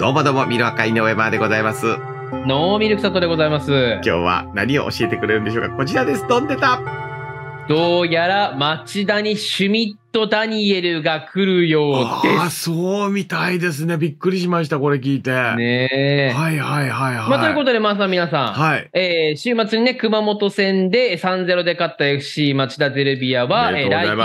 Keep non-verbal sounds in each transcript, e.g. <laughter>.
どうもどうも、ミルワカイ井上マーでございます。ノーミルクサトでございます。今日は何を教えてくれるんでしょうかこちらです。飛んでたどうやら町田にシュミット・ダニエルが来るようです。あそうみたいですね。びっくりしました、これ聞いて。ねはいはいはいはい。まあ、ということで、まずは皆さん、はい、えー、週末にね、熊本戦で3-0で勝った FC 町田ゼルビアは、えー、来季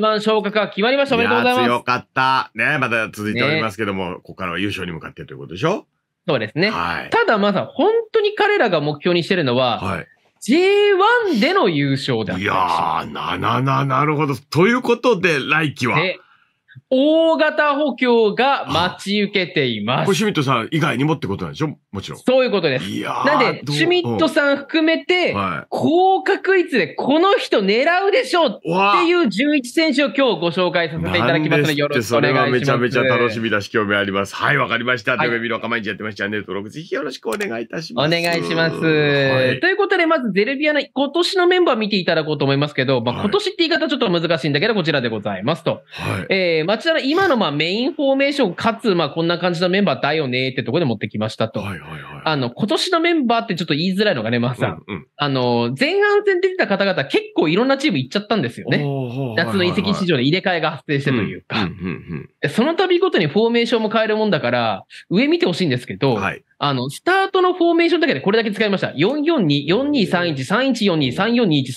の J1 昇格が決まりました。おめでとうございます。強かった。ね、まだ続いておりますけども、ね、ここからは優勝に向かってということでしょそうですね。はい、ただ、まず本当に彼らが目標にしてるのは、はい、J1 での優勝だったいやー、な、な、な、なるほど。ということで、来季は。大型補強が待ち受けています。これシュミットさん以外にもってことなんでしょもちろん。そういうことです。いやなんで、シュミットさん含めて、はい、高確率でこの人狙うでしょうっていう11選手を今日ご紹介させていただきますので、よろしくお願いします。めちゃめちゃ楽しみだし、興味あります。はい、わかりました。はい、で、ミロカマインチやってましたチャンネル登録ぜひよろしくお願いいたします。お願いします。はい、ということで、まずゼルビアの今年のメンバー見ていただこうと思いますけど、まあ、今年って言い方ちょっと難しいんだけど、こちらでございますと。はい、えー町田の今のまあメインフォーメーションかつ、まあこんな感じのメンバーだよねってところで持ってきましたと。はいはいはい。あの、今年のメンバーってちょっと言いづらいのがね、まあさん。うんうん、あの、前半戦出てた方々結構いろんなチーム行っちゃったんですよね。夏の移籍市場で入れ替えが発生してというか。その度ごとにフォーメーションも変えるもんだから、上見てほしいんですけど、はい、あの、スタートのフォーメーションだけでこれだけ使いました。442、4231、3142、3421、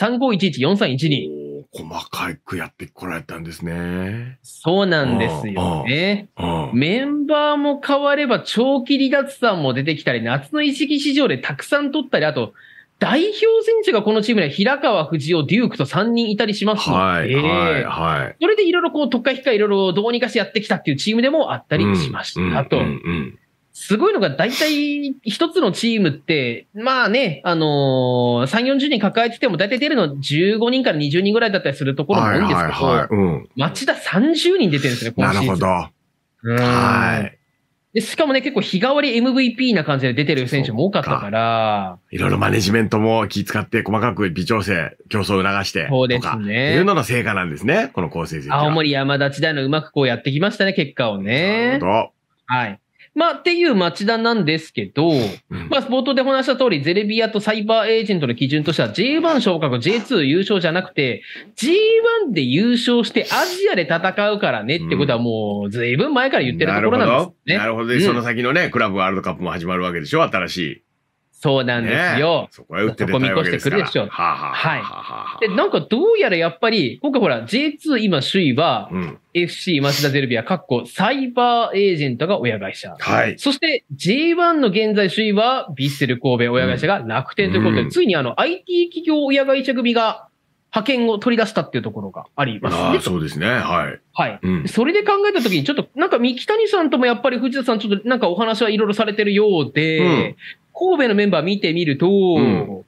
3511、4312。細かくやってこられたんですね。そうなんですよね。メンバーも変われば長期離脱さんも出てきたり、夏の意識市場でたくさん取ったり、あと、代表選手がこのチームには平川、藤尾、デュークと3人いたりしますので、はいはいはい、それでいろいろこう、特化ひっかいろいろどうにかしてやってきたっていうチームでもあったりしました。あと、うんうんうんすごいのが大体一つのチームって、まあね、あのー、3、40人抱えてても大体出るの15人から20人ぐらいだったりするところも多いんですけど、はいはいはいうん、町田30人出てるんですね、今シーズン。なるほど。はい。で、しかもね、結構日替わり MVP な感じで出てる選手も多かったから。いろいろマネジメントも気遣って細かく微調整、競争を促して。そうですね。いうのの成果なんですね、この構成陣。青森山田時代のうまくこうやってきましたね、結果をね。なるほど。はい。まあ、っていう町田なんですけど、まあ、冒頭でお話した通り、ゼレビアとサイバーエージェントの基準としては J1 昇格、J2 優勝じゃなくて、G1 で優勝してアジアで戦うからねってことはもう、ずいぶん前から言ってるところなんですね、うん、なるほど。なるほど。その先のね、クラブワールドカップも始まるわけでしょ、新しい。そうなんですよ。ね、そこへ打って出たいわけですから。こ見越してくるでしょう。はあ、はあ、はい。で、なんかどうやらやっぱり、今回ほら、J2 今首位は、うん、FC 町田ゼルビア、カッコ、サイバーエージェントが親会社。はい。そして J1 の現在首位は、ヴィッセル神戸親会社が楽天ということで、うん、ついにあの IT 企業親会社組が派遣を取り出したっていうところがあります、ね。ああ、そうですね。はい。はい。うん、それで考えたときに、ちょっと、なんか三木谷さんともやっぱり藤田さん、ちょっとなんかお話はいろいろされてるようで、うん、神戸のメンバー見てみると、うん、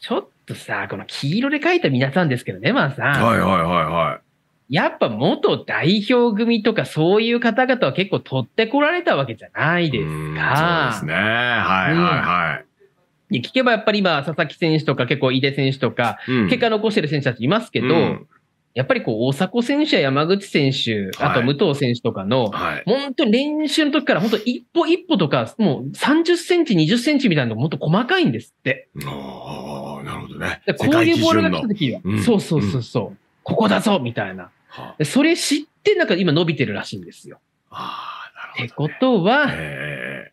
ちょっとさ、この黄色で書いた皆さんですけどね、まあさ。はいはいはいはい。やっぱ元代表組とかそういう方々は結構取ってこられたわけじゃないですか。そうですね。はいはいはい。うん聞けばやっぱり今、佐々木選手とか結構井出選手とか、結果残してる選手たちいますけど、うんやっぱりこう、大迫選手や山口選手、あと武藤選手とかの、はい本当に練習の時から本当一歩一歩とか、もう30センチ、20センチみたいなのもっと細かいんですって。ああ、なるほどね。こういうボールが来た時は、そうそうそうそう、うん、ここだぞみたいな、それ知ってなんか今伸びてるらしいんですよ。ああ、なるほど、ね、ってことは、えー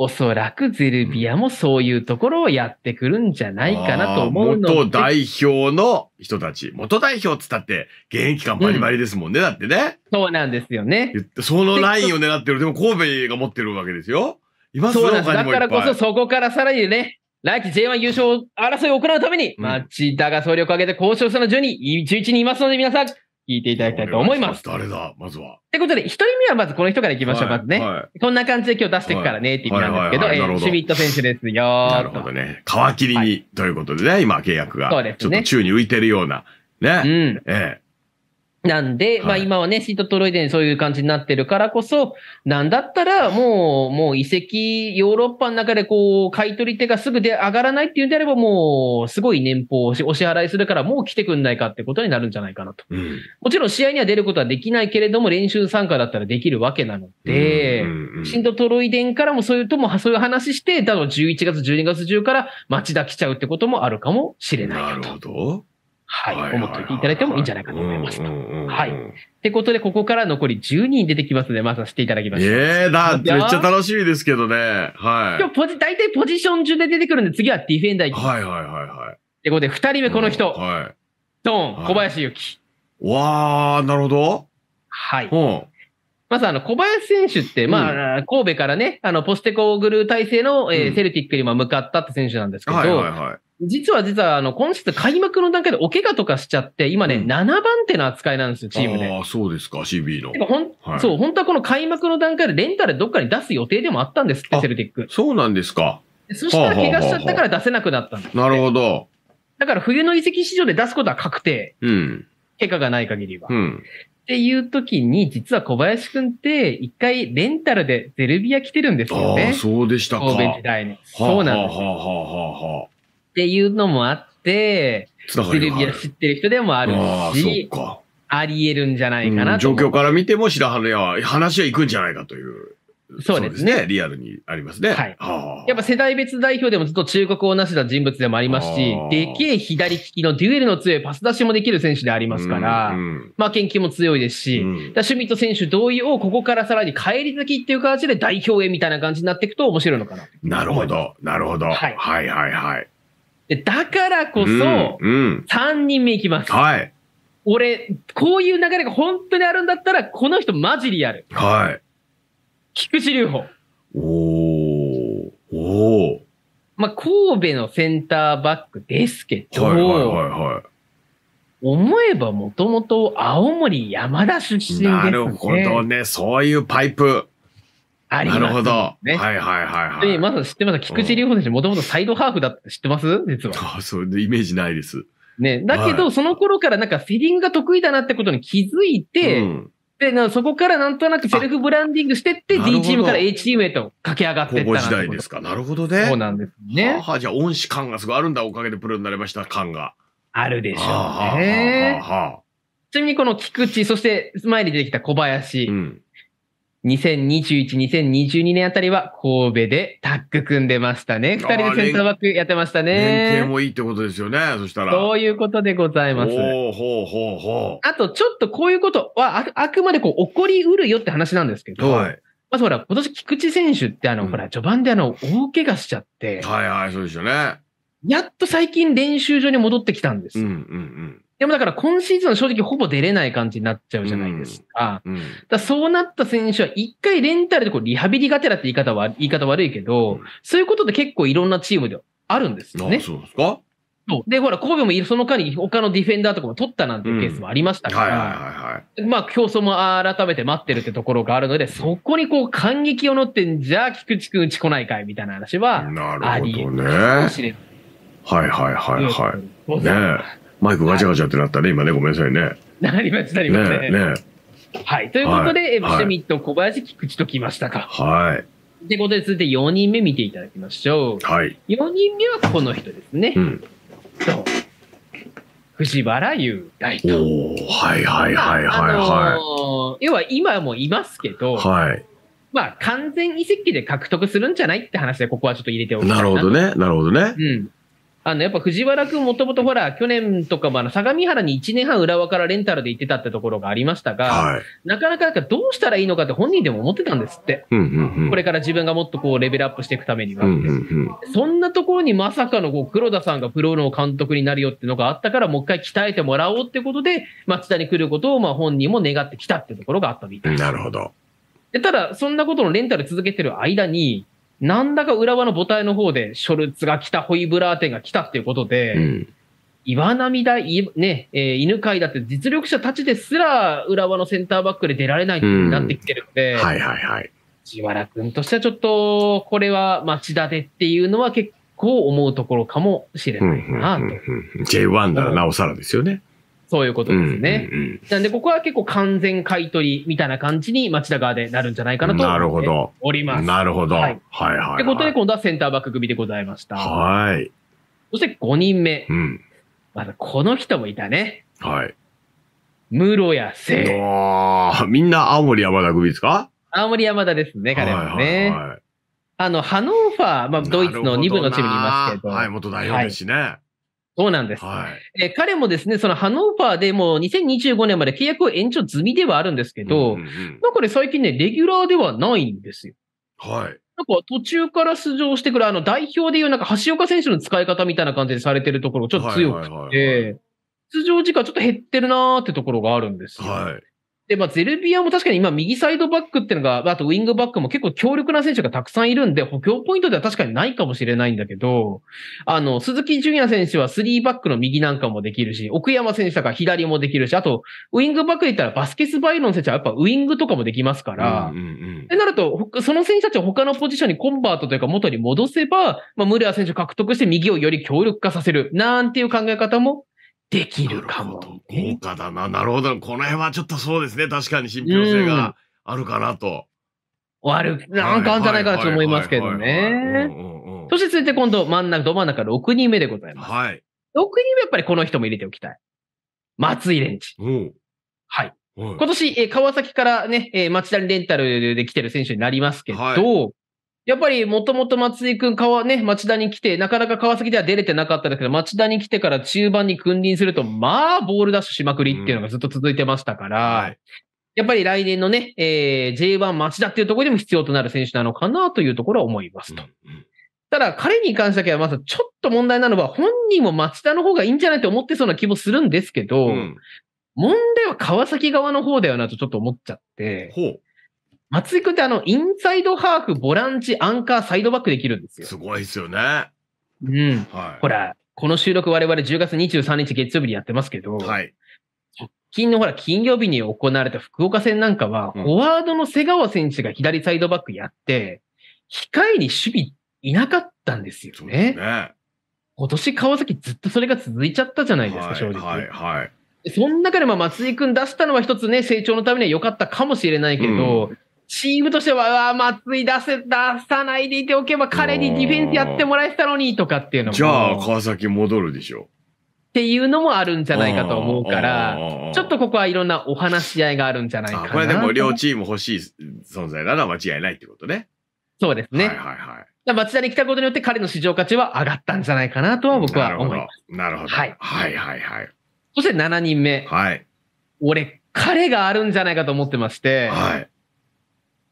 おそらくゼルビアもそういうところをやってくるんじゃないかなと思うので。元代表の人たち。元代表っつったって、現役感バリバリですもんね、うん、だってね。そうなんですよね。そのラインを狙ってる。でも神戸が持ってるわけですよ。今そうなんです。だからこそそこからさらにね、来季 J1 優勝争いを行うために、町田が総力を挙げて交渉るの順に11人いますので、皆さん、聞いていただきたいと思います。誰だ、まずは。ってことで、一人目はまずこの人からいきましょう、まずね、こんな感じで今日出していくからねって意味なんですけど、えシュミット選手ですよ。なるほどね。皮切りに、ということでね、今契約が。そうですね。ちょっと宙に浮いてるような。ね。うん。ええなんで、はい、まあ今はね、シートトロイデンそういう感じになってるからこそ、なんだったらもう、もう移籍、ヨーロッパの中でこう、買い取り手がすぐで上がらないっていうんであれば、もう、すごい年俸をお支払いするから、もう来てくんないかってことになるんじゃないかなと。うん、もちろん試合には出ることはできないけれども、練習参加だったらできるわけなので、シートトロイデンからもそういうとも、そういう話して、ぶん11月、12月中から町田来ちゃうってこともあるかもしれないなるほど。はい、はい思っておいていただいてもいいんじゃないかと思います。はい。ってことで、ここから残り10人出てきますので、まずはしていただきましょう。ええー、だ、めっちゃ楽しみですけどね。はい。今日ポジ、大体ポジション順で出てくるんで、次はディフェンダーはいはいはいはい。ってことで、2人目この人。うん、はい。ドン、小林ゆき。はい、わー、なるほど。はい。うん。まずあの、小林選手って、まあ、神戸からね、あの、ポステコグルー体制の、えー、セルティックに向かったって選手なんですけど、はいはいはい。実は実は、あの、今週開幕の段階でお怪我とかしちゃって、今ね、うん7番手の扱いなんですよ、チームで。ああ、そうですか、CB のほんはいそう、本当はこの開幕の段階でレンタルどっかに出す予定でもあったんですって、セルティック。そうなんですか。そしたら怪我しちゃったから出せなくなったんです、なるほど。だから冬の移籍市場で出すことは確定。うん。怪我がない限りは。うん。っていう時に、実は小林くんって、一回レンタルでゼルビア来てるんですよああ、ね。そうでしたか。神戸時代に。そうなんです。はあはあはあはあはあっていうのもあって、テレビは知ってる人でもあるし、ああり得るんじゃないかな、と。状況から見ても白羽は話は行くんじゃないかという。そうですね。すねリアルにありますね。はい。やっぱ世代別代表でもずっと中国をなした人物でもありますし、でけえ左利きのデュエルの強いパス出しもできる選手でありますから、うんうん、まあ研究も強いですし、うん、シュミット選手同意をここからさらに帰り咲きっていう形で代表へみたいな感じになっていくと面白いのかな。なるほど。なるほど。はい、はいはいはいだからこそ、う3人目いきます。はい。俺、こういう流れが本当にあるんだったら、この人マジリアル。はい。菊池隆法。おー。おー。まあ、神戸のセンターバックですけど、はいはいはいはい、思えばもともと青森山田出身ですね。なるほどね。そういうパイプ。あります、ね、なるほど。はいはいはい、はい。まず知ってます菊池里帆選手、もともとサイドハーフだって知ってます実は。あそう、イメージないです。ね。だけど、はい、その頃からなんかフィリングが得意だなってことに気づいて、うん、で、なそこからなんとなくセルフブランディングしてって、D チームから H チームへと駆け上がっていった時代ですか。なるほどね。そうなんですね。はあ、じゃあ恩師感がすごいあるんだ、おかげでプロになりました感が。あるでしょうね。はちなみにこの菊池、そして前に出てきた小林。うん2021、2022年あたりは神戸でタッグ組んでましたね。二人でセンターバックやってましたね。連携もいいってことですよね、そしたら。そういうことでございます。ほうほうほうほう。あと、ちょっとこういうことはあ、あくまでこう、起こりうるよって話なんですけど、はい。まずほら、今年菊池選手ってあの、うん、ほら、序盤であの、大怪我しちゃって。はいはい、そうですよね。やっと最近練習場に戻ってきたんです。うんうんうん。でもだから今シーズン正直ほぼ出れない感じになっちゃうじゃないですか。うんうん、だそうなった選手は一回レンタルでこうリハビリがてらって言い方は、言い方悪いけど、うん、そういうことで結構いろんなチームであるんですよね。そうですかで、ほら、神戸もその間に他のディフェンダーとかも取ったなんていうケースもありましたから、まあ、競争も改めて待ってるってところがあるので、そこにこう、感激を乗って、じゃあ、菊池くんち来ないかいみたいな話は、あり得るかもしれない。はいはいはいはい。ねマイクガチャガチャってなったね、今ね、ごめんなさいね。なりました、なりましたね。ねはい。ということで、はい、エブシュミット、小林、菊池ときましたか。はい。ということで、続いて4人目見ていただきましょう。はい。4人目はこの人ですね。うん。そう。藤原雄大と。おはいはいはいはいはい。あのー、要は今もいますけど、はい。まあ、完全移籍で獲得するんじゃないって話で、ここはちょっと入れておきたいな。なるほどね。なるほどね。うん。あの、やっぱ藤原君もともとほら、去年とかもあの、相模原に1年半浦和からレンタルで行ってたってところがありましたが、はい、なかなかどうしたらいいのかって本人でも思ってたんですって。うんうんうん、これから自分がもっとこう、レベルアップしていくためには、うんうんうん。そんなところにまさかのこう、黒田さんがプロの監督になるよってのがあったから、もう一回鍛えてもらおうってことで、松田に来ることを、まあ本人も願ってきたってところがあったみたいなるほど。でただ、そんなことのレンタル続けてる間に、なんだか浦和の母体の方で、ショルツが来た、ホイブラーテンが来たっていうことで、うん、岩波大、ね、えー、犬飼だって実力者たちですら、浦和のセンターバックで出られないなってきてるんで、うん、はいはいはい。藤原君としてはちょっと、これは町田でっていうのは結構思うところかもしれないなと。J1 ならなおさらですよね。そういうことですね。なんで、ここは結構完全買い取りみたいな感じに町田側でなるんじゃないかなと思おります。なるほど。はい、はい、ってことで、今度はセンターバック組でございました。はい。そして5人目。うん。まだこの人もいたね。はい。室谷聖。ああ、みんな青森山田組ですか青森山田ですね、彼はね。はいはいはい、あの、ハノーファー、まあ、ドイツの2部のチームにいますけど。どはい、元代表ですしね。はいそうなんです、はい、え彼もですね、そのハノーファーでもう2025年まで契約を延長済みではあるんですけど、うんうん、なんかね、最近ね、レギュラーではないんですよ。はい。なんか途中から出場してくる、あの代表でいうなんか橋岡選手の使い方みたいな感じでされてるところがちょっと強くて、出場時間ちょっと減ってるなーってところがあるんですよ。はい。で、まあ、ゼルビアも確かに今、右サイドバックっていうのが、あとウィングバックも結構強力な選手がたくさんいるんで、補強ポイントでは確かにないかもしれないんだけど、あの、鈴木純也選手は3バックの右なんかもできるし、奥山選手とか左もできるし、あと、ウィングバックで言ったらバスケスバイロン選手はやっぱウィングとかもできますから、うんでなると、その選手たちを他のポジションにコンバートというか元に戻せば、まあ、ムレア選手獲得して右をより強力化させる、なんていう考え方もできるかも、ね。豪華だな。なるほど。この辺はちょっとそうですね。確かに信憑性があるかなと。悪く、なんかあるんじゃないかなと思いますけどね。そして続いて今度、真ん中、ど真ん中6人目でございます。はい。6人目やっぱりこの人も入れておきたい。松井レンチ。はい。今年、えー、川崎からね、えー、町田レンタルで来てる選手になりますけど、はい、やっぱりもともと松井君、川ね、町田に来て、なかなか川崎では出れてなかったんだけど、町田に来てから中盤に君臨すると、まあ、ボールダッシュしまくりっていうのがずっと続いてましたから、うんはい、やっぱり来年のね、えー、J1 町田っていうところでも必要となる選手なのかなというところは思いますと。うんうんただ、彼に関してだけは、まずちょっと問題なのは、本人も町田の方がいいんじゃないと思ってそうな気もするんですけど、うん、問題は川崎側の方だよなとちょっと思っちゃって、松井君ってあの、インサイドハーフ、ボランチ、アンカー、サイドバックできるんですよ。すごいですよね。うん。はい、ほら、この収録我々10月23日月曜日にやってますけど、はい。直近のほら、金曜日に行われた福岡戦なんかは、うん、フォワードの瀬川選手が左サイドバックやって、控えに守備いなかったんですよね。ね今年川崎ずっとそれが続いちゃったじゃないですか、はい、正直。はい、はい。その中でまあ松井君出したのは一つね、成長のためには良かったかもしれないけど、うんチームとしては、わ松井出せ、出さないでいておけば、彼にディフェンスやってもらえてたのにとかっていうのも。じゃあ、川崎戻るでしょ。っていうのもあるんじゃないかと思うから、ちょっとここはいろんなお話し合いがあるんじゃないかな。これでも両チーム欲しい存在なのは間違いないってことね。そうですね。はいはいはい。町田に来たことによって彼の市場価値は上がったんじゃないかなとは僕は思います。なるほど。ほどはい、はいはいはい。そして7人目。はい。俺、彼があるんじゃないかと思ってまして。はい。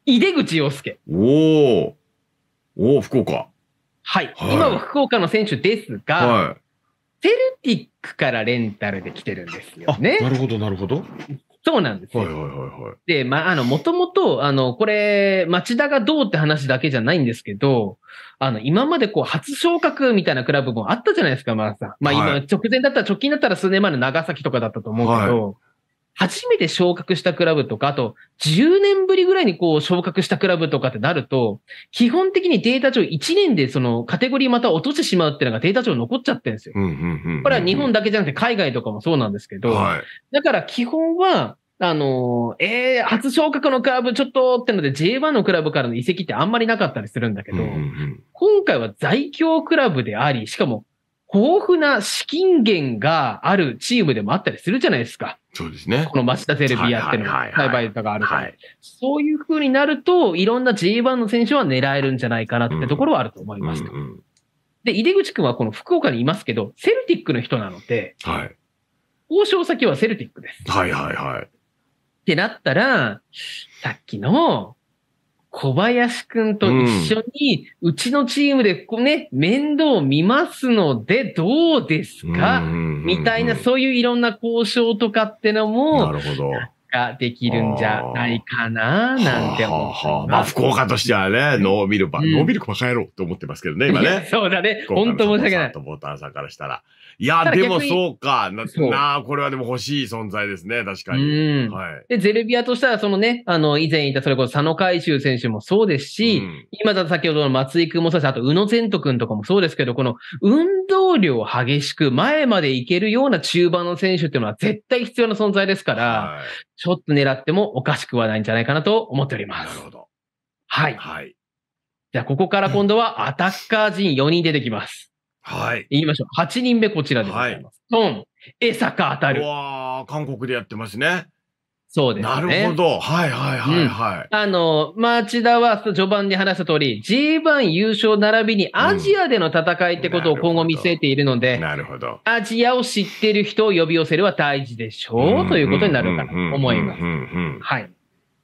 井出口洋介。おお。おお、福岡。はい。はい、今は福岡の選手ですが、はい、セルティックからレンタルで来てるんですよね。なるほど、なるほど。そうなんですよ。はいはいはいはい。で、まあ、あの、もともと、あの、これ、町田がどうって話だけじゃないんですけど、あの、今までこう、初昇格みたいなクラブもあったじゃないですか、まあさ。まあ今、直前だったら、直近だったら数年前の長崎とかだったと思うけど、初めて昇格したクラブとか、あと10年ぶりぐらいにこう昇格したクラブとかってなると、基本的にデータ上1年でそのカテゴリーまた落としてしまうっていうのがデータ上残っちゃってるんですよ。これは日本だけじゃなくて海外とかもそうなんですけど、はい、だから基本は、あの、えー、初昇格のクラブちょっとってので J1 のクラブからの移籍ってあんまりなかったりするんだけど、今回は在京クラブであり、しかも豊富な資金源があるチームでもあったりするじゃないですか。そうですね。この町田ゼルビアってる栽培とかあるから、はい、そういうふうになると、いろんな J1 の選手は狙えるんじゃないかなってところはあると思います。うんうん、で、井出口君はこの福岡にいますけど、セルティックの人なので、はい、交渉先はセルティックです。はいはいはい。ってなったら、さっきの小林くんと一緒に、うちのチームでこうね、面倒を見ますので、どうですかみたいな、そういういろんな交渉とかってのも、なるほど。ができるんじゃないかな、なんて思ってます。まあ、福岡としてはね、ノーミルク、うん、ノーミルクバカ野郎って思ってますけどね、今ね。そうだね。本当申し訳ない。ボタンさんからしたら。いや、でもそうか。ななこれはでも欲しい存在ですね、確かに。はい、で、ゼルビアとしたら、そのね、あの、以前いた、それこそ佐野海舟選手もそうですし、うん、今だと先ほどの松井君もそうですし、あと、宇野善斗君とかもそうですけど、この運闘量激しく前まで行けるような中盤の選手っていうのは絶対必要な存在ですから、はい、ちょっと狙ってもおかしくはないんじゃないかなと思っております。なるほど。はい。はい。じゃあ、ここから今度は <laughs> アタッカー陣4人出てきます。はい。言いましょう。8人目こちらでございます。はい、トン、江坂あたる。うわ韓国でやってますね。そうですね。なるほど。はいはいはいはい。うん、あの、町田は序盤で話した通り、G1 優勝並びにアジアでの戦いってことを今後見据えているので、うん、なるほど。アジアを知ってる人を呼び寄せるは大事でしょう、ということになるかと思います。はい。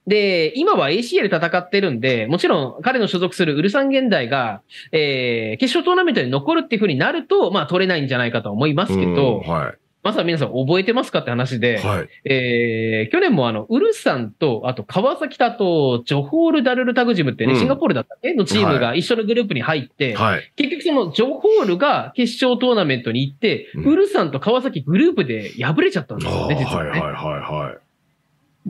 で、今は ACL 戦ってるんで、もちろん彼の所属するウルサン現代が、えー、決勝トーナメントに残るっていうふうになると、まあ取れないんじゃないかと思いますけど、はい、まずは皆さん覚えてますかって話で、はい、えー、去年もあの、ウルサンと、あと川崎だと、ジョホール・ダルル・タグジムってね、うん、シンガポールだったっけのチームが一緒のグループに入って、はい、結局そのジョホールが決勝トーナメントに行って、ウルサンと川崎グループで敗れちゃったんですよね、実は、ね、はいはいはいはい。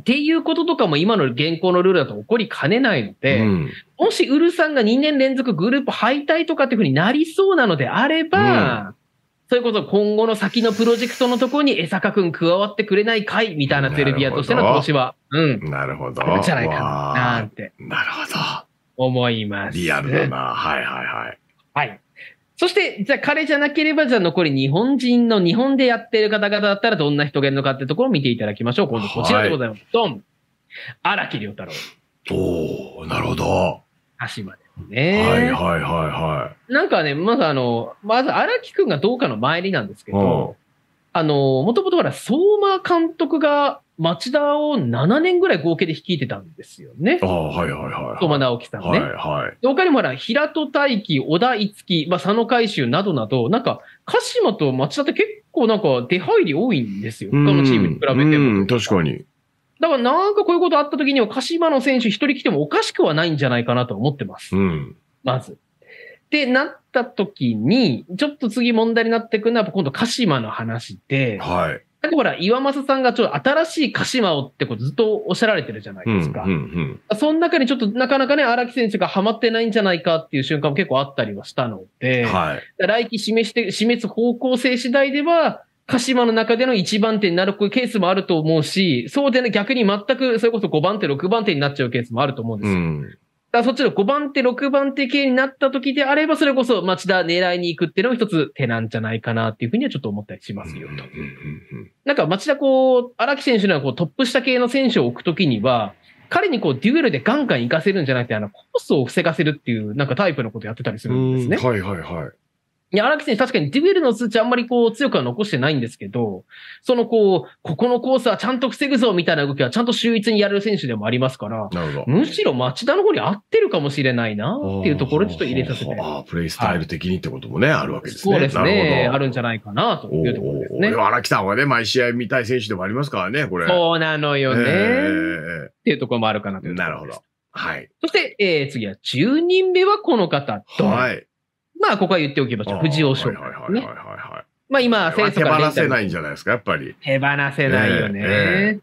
っていうこととかも今の現行のルールだと起こりかねないので、うん、もしウルさんが2年連続グループ敗退とかっていうふうになりそうなのであれば、それこそ今後の先のプロジェクトのところに江坂君加わってくれないかいみたいなテレビ屋としての投資は、うん。なるほど。じゃないかな、なんて。なるほど。思います。リアルだな。はいはいはい。はい。そして、じゃあ彼じゃなければ、じゃあ残り日本人の日本でやってる方々だったらどんな人がいるのかってところを見ていただきましょう。今度こちらでございます。ドン荒木良太郎。おおなるほど。鹿島でね。はいはいはいはい。なんかね、まずあの、まず荒木くんがどうかの前になんですけど、あの、もともとほら、相馬監督が町田を7年ぐらい合計で率いてたんですよね。ああ、はいはいはい、相馬直樹さんね。はいはい。他にもほら、平戸大輝、小田五木、まあ、佐野海舟などなど、なんか、鹿島と町田って結構なんか出入り多いんですよ。他のチームに比べても。うん、確かに。だからなんかこういうことあった時には、鹿島の選手一人来てもおかしくはないんじゃないかなと思ってます。うん、まず。ってなった時に、ちょっと次問題になってくるのは、今度鹿島の話で、はい。だっほら、岩政さんがちょっと新しい鹿島をってことずっとおっしゃられてるじゃないですか。うんうんうん、その中にちょっとなかなかね、荒木選手がハマってないんじゃないかっていう瞬間も結構あったりはしたので、はい、来季示して、示す方向性次第では、鹿島の中での1番手になるケースもあると思うし、そうでね、逆に全く、それこそ5番手、6番手になっちゃうケースもあると思うんですよ。うん、だそっちの5番手、6番手系になった時であれば、それこそ町田狙いに行くっていうのも一つ手なんじゃないかなっていうふうにはちょっと思ったりしますよと。なんか町田こう、荒木選手のこうトップ下系の選手を置くときには、彼にこうデュエルでガンガン行かせるんじゃなくて、あの、コースを防がせるっていう、なんかタイプのことやってたりするんですね。はいはいはい。いや、荒木選手、確かにデュエルの数値あんまりこう強くは残してないんですけど、そのこう、ここのコースはちゃんと防ぐぞみたいな動きはちゃんと秀逸にやる選手でもありますから、むしろ町田の方に合ってるかもしれないなっていうところちょっと入れさせて。ああ、プレイスタイル的にってこともね、はい、あるわけですね。そうですね。あるんじゃないかなというところですね。荒木さんはね、毎試合見たい選手でもありますからね、これ。そうなのよね。っていうところもあるかなとなるほど。はい。そして、えー、次は10人目はこの方。はい。まあ、ここは言っておきましょう。藤尾翔太い、はい。まあ、今、清楚手放せないんじゃないですか、やっぱり。手放せないよね。え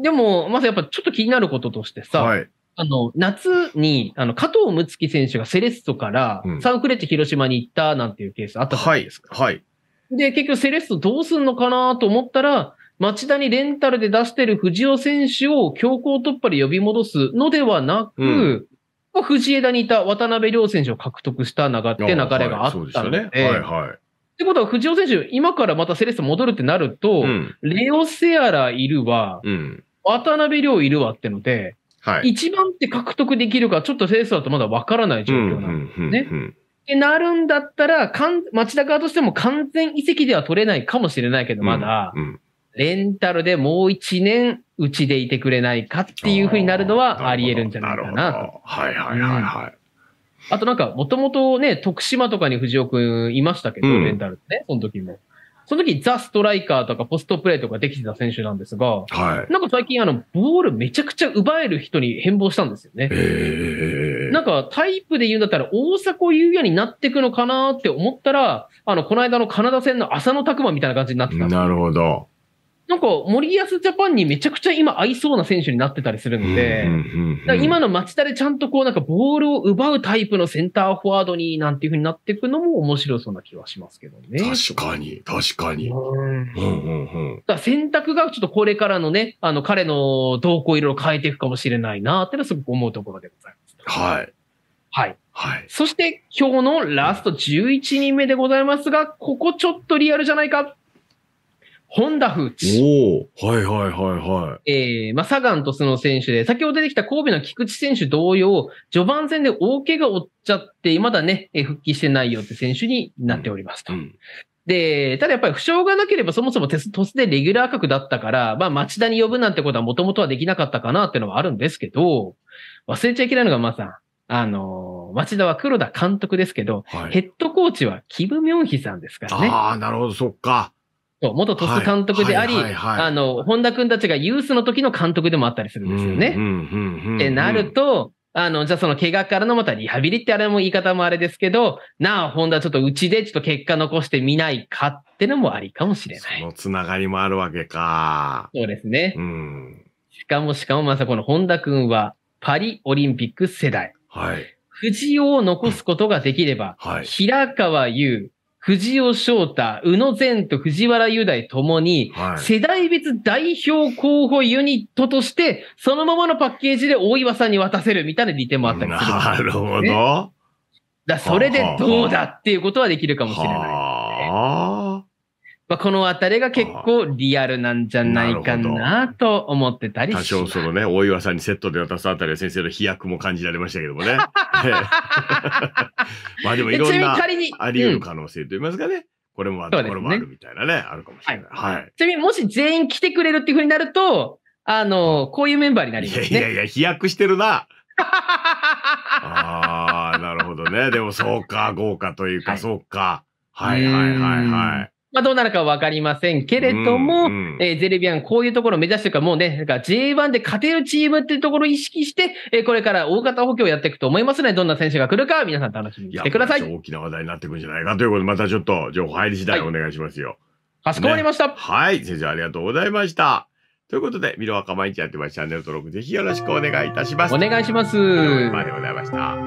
ー、でも、まずやっぱちょっと気になることとしてさ、はい、あの、夏に、あの、加藤睦月選手がセレッソからサンフレッチ広島に行ったなんていうケースあったじゃないですか。ははい、で、結局セレッソどうすんのかなと思ったら、町田にレンタルで出してる藤尾選手を強行突破で呼び戻すのではなく、うん藤枝にいた渡辺亮選手を獲得した流流れがあったので、はいねはいはい、ってことは藤尾選手、今からまたセレッソ戻るってなると、うん、レオ・セアラいるわ、うん、渡辺亮いるわってので、はい、一番って獲得できるか、ちょっとセレッソだとまだわからない状況なんですね。ってなるんだったら、かん町田側としても完全移籍では取れないかもしれないけど、まだ、うんうん、レンタルでもう一年うちでいてくれないかっていうふうになるのはあり得るんじゃないかなと。はいはいはいはい。あとなんか、もともとね、徳島とかに藤尾くんいましたけど、レンタルね、その時も。その時、ザ・ストライカーとかポストプレイとかできてた選手なんですが、はい、なんか最近、あの、ボールめちゃくちゃ奪える人に変貌したんですよね。えー、なんか、タイプで言うんだったら、大迫優也になっていくのかなって思ったら、あの、この間のカナダ戦の浅野拓磨みたいな感じになってた。なるほど。なんか森保ジャパンにめちゃくちゃ今合いそうな選手になってたりするんで、今の町田でちゃんとこうなんかボールを奪うタイプのセンターフォワードになんていうふうになっていくのも面白そうな気はしますけどね。確かに、確かに。選択がちょっとこれからのね、あの彼の動向をいろいろ変えていくかもしれないなってのはすごく思うところでございます。はい。はい。はい。そして今日のラスト11人目でございますが、ここちょっとリアルじゃないかホンダフーチ。おはいはいはいはい。えー、まあ、サガンとスノ選手で、先ほど出てきた神戸の菊池選手同様、序盤戦で大怪我を負っちゃって、まだね、え復帰してないよって選手になっておりますと。うんうんで、ただやっぱり負傷がなければそもそもテストスでレギュラー格だったから、まあ町田に呼ぶなんてことはもともとはできなかったかなっていうのはあるんですけど、忘れちゃいけないのがまさん、あのー、町田は黒田監督ですけど、はい、ヘッドコーチはキム・ミョンヒさんですからね。ああ、なるほど、そっか。元鳥栖監督であり、あの、本田君たちがユースの時の監督でもあったりするんですよね。ってなると、あの、じゃあその怪我からのまたリハビリってあれも言い方もあれですけど、なあ、本田ちょっとうちでちょっと結果残してみないかってのもありかもしれない。そのつながりもあるわけか。そうですね。うん。しかもしかもまさこの本田君はパリオリンピック世代。はい。藤尾を残すことができれば、はい、平川優、藤尾翔太、宇野善と藤原雄大ともに、世代別代表候補ユニットとして、そのままのパッケージで大岩さんに渡せるみたいな利点もあったりする、ね、なるほど。だそれでどうだっていうことはできるかもしれない、ね。あまあ、このあたりが結構リアルなんじゃないかなと思ってたりし多少そのね、大岩さんにセットで渡すあたりは先生の飛躍も感じられましたけどもね。<laughs> <laughs> まあでもいろんなあり得る可能性といいますかね。これもある、ね、これもあるみたいなね、あるかもしれない。はい。ちなみにもし全員来てくれるっていうふうになると、あの、こういうメンバーになります、ね、いやいやいや、飛躍してるな。ああ、なるほどね。でもそうか、豪華というか、はい、そうか。はいはいはいはい。まあ、どうなるかわかりませんけれども、うんうん、えー、ゼルビアン、こういうところを目指してるから、もうね、なんか J1 で勝てるチームっていうところを意識して、えー、これから大型補強をやっていくと思いますので、どんな選手が来るか、皆さん楽しみにしてください。い大きな話題になってくるんじゃないかということで、またちょっと情報入り次第お願いしますよ。はいかしこまりました、ね、はい、先生ありがとうございました。ということで、ミロアカ毎日やってますチャンネル登録ぜひよろしくお願いいたします。お願いします。とうございました。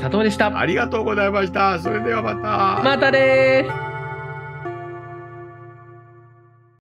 佐藤でした。ありがとうございました。それではまた。またです。